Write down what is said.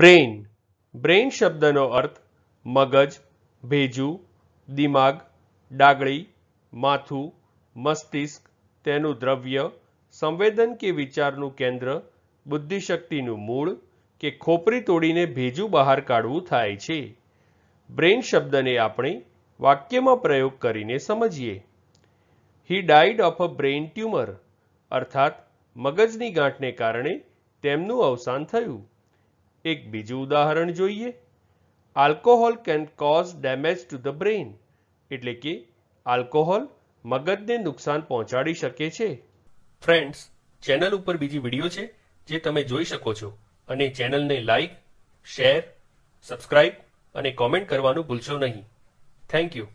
brain brain શબ્દનો અર્થ મગજ ભેજું દિમાગ ડાગળી માથું મસ્તિષ્ક તેનું દ્રવ્ય સંવેદન કે વિચારનું કેન્દ્ર બુદ્ધિશક્તિનું મૂળ કે ખોપરી તોડીને ભેજું બહાર કાઢવું થાય છે બ્રેઇન શબ્દને આપણે વાક્યમાં પ્રયોગ કરીને સમજીએ he died of a brain tumour અર્થાત મગજની ગાંઠને કારણે તેમનું અવસાન થયું એક બીજું ઉદાહરણ જોઈએ alcohol can cause damage to the brain એટલે કે આલ્કોહોલ મગજને નુકસાન પહોંચાડી શકે છે ફ્રેન્ડ્સ ચેનલ ઉપર બીજી વિડીયો છે જે તમે જોઈ શકો છો અને ચેનલને લાઈક શેર સબસ્ક્રાઇબ અને કોમેન્ટ કરવાનું ભૂલશો નહીં થેન્ક યુ